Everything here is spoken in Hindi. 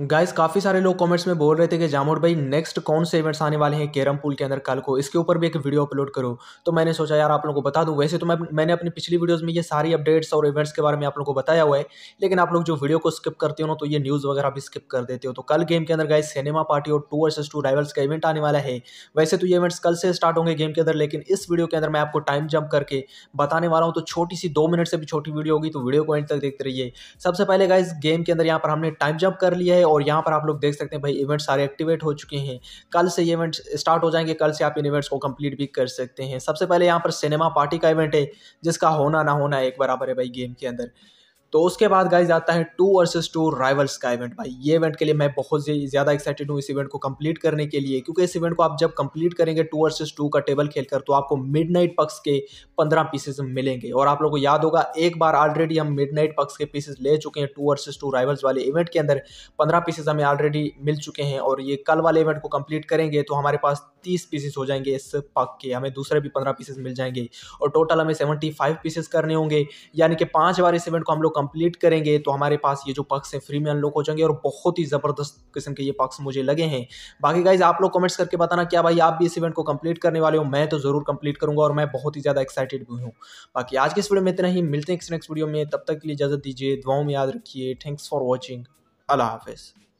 गाइस काफ़ी सारे लोग कमेंट्स में बोल रहे थे कि जामोड भाई नेक्स्ट कौन से इवेंट्स आने वाले हैं केरम पूल के अंदर कल को इसके ऊपर भी एक वीडियो अपलोड करो तो मैंने सोचा यार आप लोगों को बता दूं वैसे तो मैं मैंने अपनी पिछली वीडियोस में ये सारी अपडेट्स और इवेंट्स के बारे में आप लोगों को बताया हुआ है लेकिन आप लोग जो वीडियो को स्किप करते हो ना तो ये न्यूज़ वगैरह भी स्किप कर देते हो तो कल गेम के अंदर गाइज सिनेमा पार्टी और टू वर्सेस टू राइवल्स का इवेंट आने वाला है वैसे तो ये इवेंट्स कल से स्टार्ट होंगे गेम के अंदर लेकिन इस वीडियो के अंदर मैं आपको टाइम जंप करके बताने वाला हूँ तो छोटी सी दो मिनट से भी छोटी वीडियो होगी तो वीडियो को एंड तक देखते रहिए सबसे पहले गाइज गेम के अंदर यहाँ पर हमने टाइम जंप कर लिया है और यहाँ पर आप लोग देख सकते हैं भाई इवेंट सारे एक्टिवेट हो चुके हैं कल से ये इवेंट्स स्टार्ट हो जाएंगे कल से आप इन इवेंट्स को कंप्लीट भी कर सकते हैं सबसे पहले यहाँ पर सिनेमा पार्टी का इवेंट है जिसका होना ना होना एक बराबर है भाई गेम के अंदर तो उसके बाद गाइज आता है टू वर्सेस टू राइवल्स का इवेंट भाई ये इवेंट के लिए मैं बहुत ज़्यादा एक्साइटेड हूँ इस इवेंट को कंप्लीट करने के लिए क्योंकि इस इवेंट को आप जब कंप्लीट करेंगे टू वर्सेस टू का टेबल खेलकर तो आपको नाइट पक्स के पंद्रह पीसेज मिलेंगे और आप लोग को याद होगा एक बार ऑलरेडी हम नाइट पक्स के पीसेज ले चुके हैं टू वर्सेज टू राइवल्स वाले इवेंट के अंदर पंद्रह पीसेज हमें ऑलरेडी मिल चुके हैं और ये कल वाले इवेंट को कंप्लीट करेंगे तो हमारे पास तीस पीसेस हो जाएंगे इस पक के हमें दूसरे भी पंद्रह पीसेस मिल जाएंगे और टोटल हमें सेवेंटी फाइव पीसेस करने होंगे यानी कि पांच बार इस इवेंट को हम लोग कंप्लीट करेंगे तो हमारे पास ये जो पक्स हैं फ्री में अनलॉक हो जाएंगे और बहुत ही ज़बरदस्त किस्म के ये पक्स मुझे लगे हैं बाकी गाइज आप लोग कमेंट्स करके बताना क्या भाई आप भी इस इवेंट को कंप्लीट करने वाले हो मैं तो ज़रूर कंप्लीट करूंगा और मैं बहुत ही ज़्यादा एक्साइटेड भी हूँ बाकी आज के इस वीडियो में इतना ही मिलते हैं नेक्स्ट वीडियो में तब तक के लिए इजाज़त दीजिए दुआओं में याद रखिए थैंक्स फॉर वॉचिंग अल्लाह हाफिज़